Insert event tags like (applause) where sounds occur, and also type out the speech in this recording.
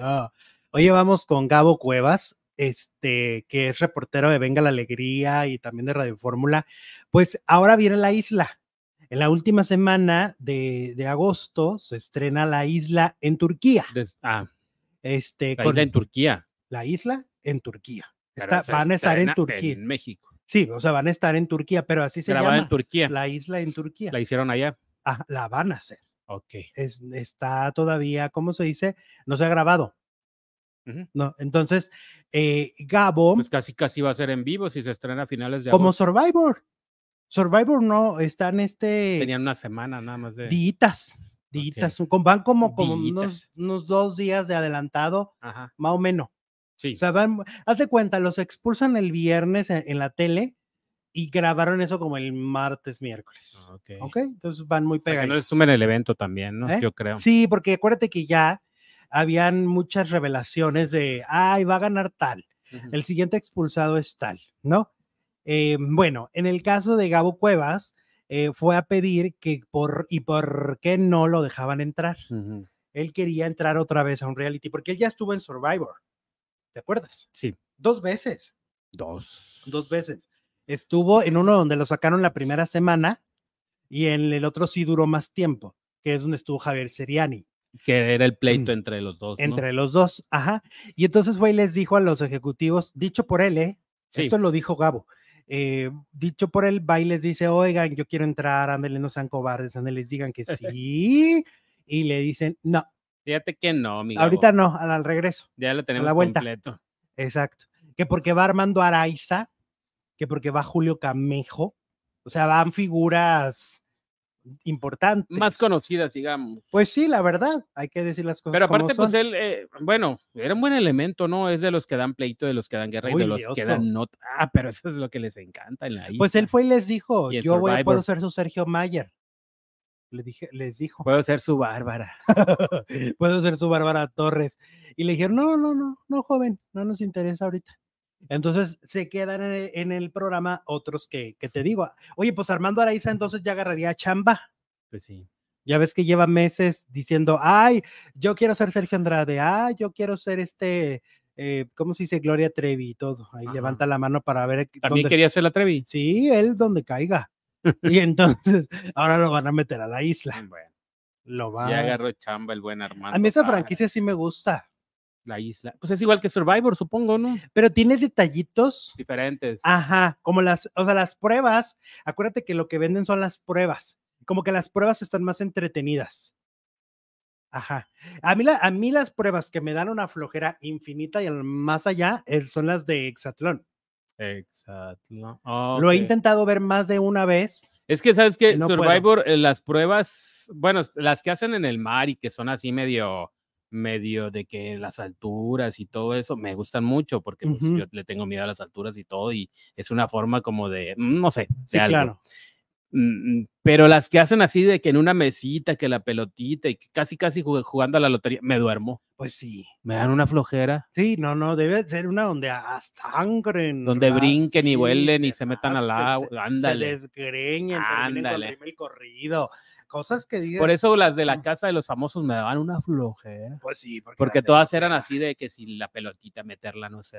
Hoy Oye, vamos con Gabo Cuevas, este, que es reportero de Venga la Alegría y también de Radio Fórmula. Pues ahora viene La Isla. En la última semana de, agosto se estrena La Isla en Turquía. ah, este, la isla en Turquía. La isla en Turquía. van a estar en Turquía. En México. Sí, o sea, van a estar en Turquía, pero así se, La llama. en Turquía. La isla en Turquía. La hicieron allá. Ah, la van a hacer. Ok. Es, está todavía, ¿cómo se dice? No se ha grabado. No, entonces, eh, Gabo. Pues casi, casi va a ser en vivo si se estrena a finales de. Como Survivor. Survivor no está en este. Tenían una semana nada más de. Ditas. Ditas. Van como, unos, dos días de adelantado, más o menos. Sí. O sea, van, haz de cuenta, los expulsan el viernes en la tele y grabaron eso como el martes, miércoles. Ok. okay? Entonces van muy pegados. Que no estuve en el evento también, ¿no? ¿Eh? Yo creo. Sí, porque acuérdate que ya habían muchas revelaciones de, ay, va a ganar tal, el siguiente expulsado es tal, ¿no? Eh, bueno, en el caso de Gabo Cuevas, eh, fue a pedir que por y por qué no lo dejaban entrar. Él quería entrar otra vez a un reality, porque él ya estuvo en Survivor, ¿te acuerdas? Sí. Dos veces. Dos. Dos veces. Estuvo en uno donde lo sacaron la primera semana y en el otro sí duró más tiempo, que es donde estuvo Javier Seriani. Que era el pleito mm, entre los dos. Entre los dos, ajá. Y entonces, y les dijo a los ejecutivos, dicho por él, ¿eh? Esto lo dijo Gabo. Eh, dicho por él, va les dice, oigan, yo quiero entrar, ándale, no sean cobardes, ándale, les digan que (laughs) sí. y le dicen, no. Fíjate que no, amigo. Ahorita no, al, regreso. Ya lo tenemos la vuelta. completo. Exacto. Que porque va Armando Araiza, que porque va Julio Camejo. O sea, van figuras importantes. Más conocidas, digamos. Pues sí, la verdad, hay que decir las cosas. Pero aparte, pues él, eh, bueno, era un buen elemento, ¿no? Es de los que dan pleito, de los que dan guerra y de los que dan nota. Ah, pero eso es lo que les encanta en la pues isla. Pues él fue y les dijo, yo voy, puedo ser su Sergio Mayer. Le dije, les dijo. Puedo ser su Bárbara. (laughs) puedo ser su Bárbara Torres. Y le dijeron, no, no, no, no, joven, no nos interesa ahorita. Entonces se quedan en el, programa otros que, te digo, oye, pues Armando Araiza entonces ya agarraría chamba. Pues sí. Ya ves que lleva meses diciendo, ay, yo quiero ser Sergio Andrade, ay, yo quiero ser este, eh, ¿cómo se dice? Gloria Trevi y todo. Ahí levanta la mano para ver. ¿También quería ser la Trevi? Sí, él donde caiga. (laughs) y entonces, ahora lo van a meter a la isla. Bueno, lo va. Ya agarró chamba el buen Armando. A mí esa franquicia sí me gusta la isla. Pues es igual que Survivor, supongo, ¿no? Pero tiene detallitos diferentes. Ajá, como las, o sea, las pruebas. Acuérdate que lo que venden son las pruebas. Como que las pruebas están más entretenidas. Ajá. A mí, a mí las pruebas que me dan una flojera infinita y más allá eh, son las de Exatlón Exatlón ah, Lo he intentado ver más de una vez. Es que, ¿sabes qué? Survivor, eh, las pruebas, bueno, las que hacen en el mar y que son así medio medio de que las alturas y todo eso me gustan mucho porque pues, yo le tengo miedo a las alturas y todo y es una forma como de, mm, no sé, claro. Mm, mm, pero las que hacen así de que en una mesita, que la pelotita y que casi casi jugando a la lotería, me duermo. Pues sí. Me dan una flojera. Sí, no, no, debe ser una donde sangren. Donde brinquen y vuelen y se metan al agua. Ándale. Se desgreñen, ándale. terminen con el corrido cosas que digas. Por eso las de la mm". casa de los famosos me daban una flojera. Pues sí, porque, todas eran así de que si la pelotita meterla, no sé,